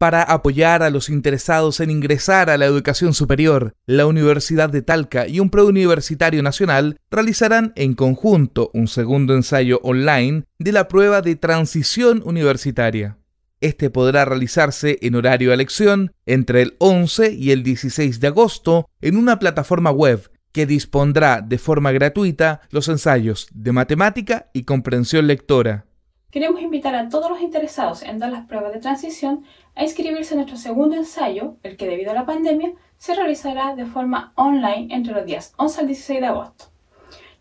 para apoyar a los interesados en ingresar a la educación superior, la Universidad de Talca y un preuniversitario nacional realizarán en conjunto un segundo ensayo online de la prueba de transición universitaria. Este podrá realizarse en horario a elección entre el 11 y el 16 de agosto en una plataforma web que dispondrá de forma gratuita los ensayos de matemática y comprensión lectora. Queremos invitar a todos los interesados en dar las pruebas de transición a inscribirse en nuestro segundo ensayo, el que debido a la pandemia se realizará de forma online entre los días 11 al 16 de agosto.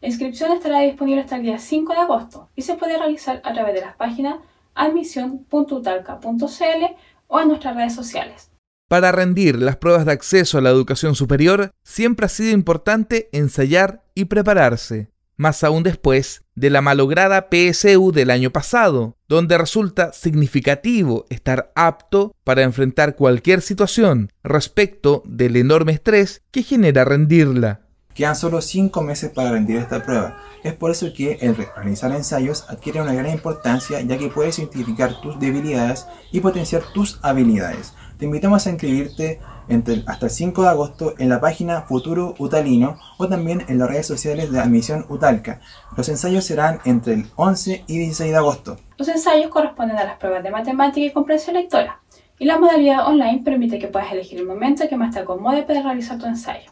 La inscripción estará disponible hasta el día 5 de agosto y se puede realizar a través de las páginas admisión.utalca.cl o en nuestras redes sociales. Para rendir las pruebas de acceso a la educación superior, siempre ha sido importante ensayar y prepararse más aún después de la malograda PSU del año pasado, donde resulta significativo estar apto para enfrentar cualquier situación respecto del enorme estrés que genera rendirla. Quedan solo 5 meses para rendir esta prueba. Es por eso que el realizar ensayos adquiere una gran importancia ya que puedes identificar tus debilidades y potenciar tus habilidades te invitamos a inscribirte entre, hasta el 5 de agosto en la página Futuro Utalino o también en las redes sociales de Admisión Utalca. Los ensayos serán entre el 11 y 16 de agosto. Los ensayos corresponden a las pruebas de matemática y comprensión lectora, y la modalidad online permite que puedas elegir el momento que más te acomode para realizar tu ensayo.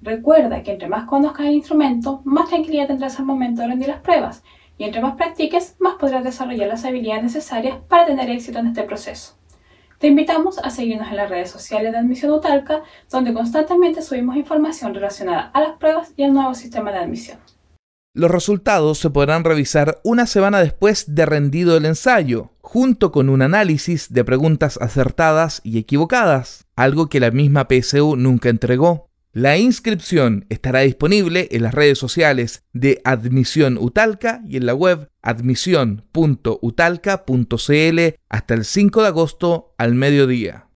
Recuerda que entre más conozcas el instrumento, más tranquilidad tendrás al momento de rendir las pruebas, y entre más practiques, más podrás desarrollar las habilidades necesarias para tener éxito en este proceso. Te invitamos a seguirnos en las redes sociales de Admisión Utalca, donde constantemente subimos información relacionada a las pruebas y al nuevo sistema de admisión. Los resultados se podrán revisar una semana después de rendido el ensayo, junto con un análisis de preguntas acertadas y equivocadas, algo que la misma PSU nunca entregó. La inscripción estará disponible en las redes sociales de Admisión Utalca y en la web admisión.utalca.cl hasta el 5 de agosto al mediodía.